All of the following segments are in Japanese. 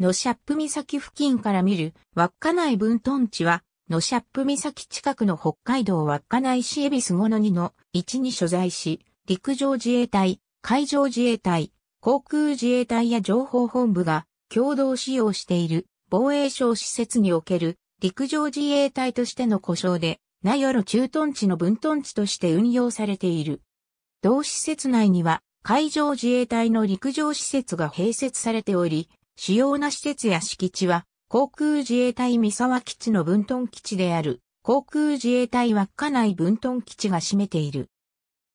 ノシャップ岬付近から見る稚内分屯地は、ノシャップ岬近くの北海道稚内市恵比寿五の二の位置に所在し、陸上自衛隊、海上自衛隊、航空自衛隊や情報本部が共同使用している防衛省施設における陸上自衛隊としての故障で、名寄駐屯地の分屯地として運用されている。同施設内には海上自衛隊の陸上施設が併設されており、主要な施設や敷地は、航空自衛隊三沢基地の分屯基地である、航空自衛隊稚内分屯基地が占めている。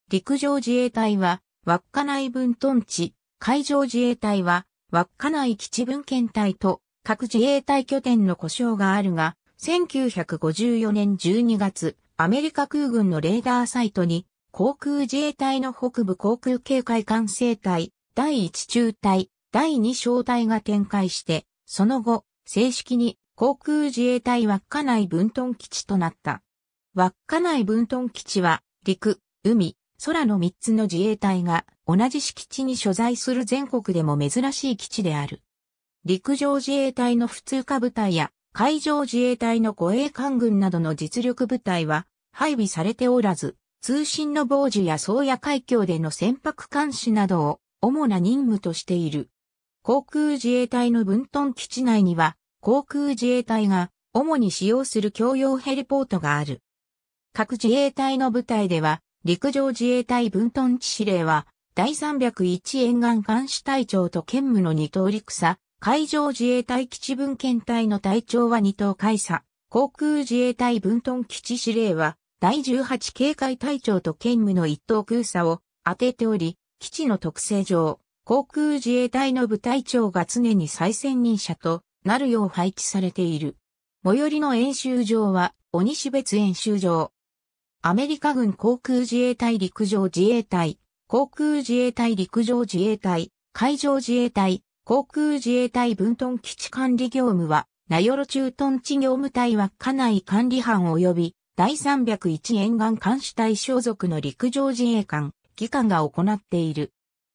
陸上自衛隊は、稚内分屯地、海上自衛隊は、稚内基地分検隊と、各自衛隊拠点の故障があるが、1954年12月、アメリカ空軍のレーダーサイトに、航空自衛隊の北部航空警戒管制隊、第1中隊、第2小隊が展開して、その後、正式に航空自衛隊稚内分屯基地となった。稚内分屯基地は、陸、海、空の3つの自衛隊が同じ敷地に所在する全国でも珍しい基地である。陸上自衛隊の普通科部隊や海上自衛隊の護衛艦軍などの実力部隊は配備されておらず、通信の傍受や宗谷海峡での船舶監視などを主な任務としている。航空自衛隊の分屯基地内には、航空自衛隊が主に使用する共用ヘリポートがある。各自衛隊の部隊では、陸上自衛隊分屯地司令は、第301沿岸監視隊長と兼務の二等陸佐、海上自衛隊基地分遣隊の隊長は二等海佐、航空自衛隊分屯基地司令は、第18警戒隊長と兼務の一等空佐を当てており、基地の特性上、航空自衛隊の部隊長が常に再選任者となるよう配置されている。最寄りの演習場は、鬼種別演習場。アメリカ軍航空自衛隊陸上自衛隊、航空自衛隊陸上自衛隊、海上自衛隊、航空自衛隊分屯基地管理業務は、名寄駐屯地業務隊は家内管理班及び第301沿岸監視隊所属の陸上自衛官、機関が行っている。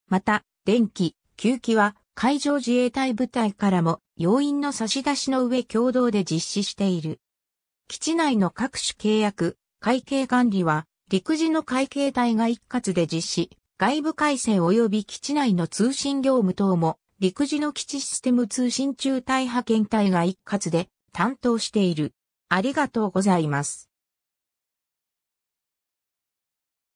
また、電気、吸気は海上自衛隊部隊からも要員の差し出しの上共同で実施している。基地内の各種契約、会計管理は陸自の会計隊が一括で実施、外部回線及び基地内の通信業務等も陸自の基地システム通信中隊派遣隊が一括で担当している。ありがとうございます。